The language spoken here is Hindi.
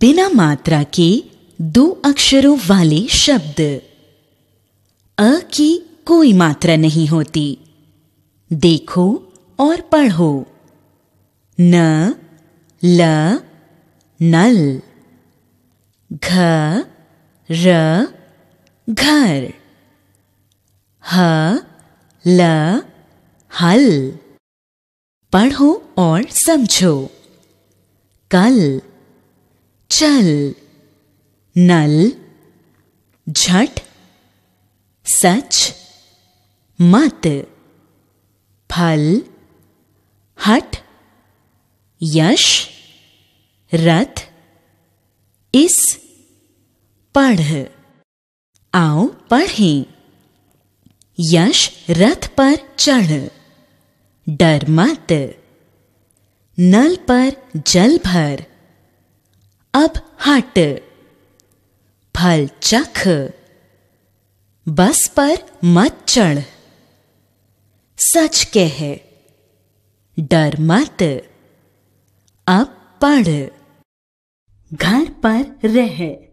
बिना मात्रा के दो अक्षरों वाले शब्द अ की कोई मात्रा नहीं होती देखो और पढ़ो न ल नल घ र घर ह ल हल पढ़ो और समझो कल चल नल झट सच मत फल हट यश रथ इस पढ़ आओ पढ़ें यश रथ पर चढ़ डर मत नल पर जल भर अब हट फल चख बस पर मत चढ़ सच कह डर मत अब पढ़ घर पर रह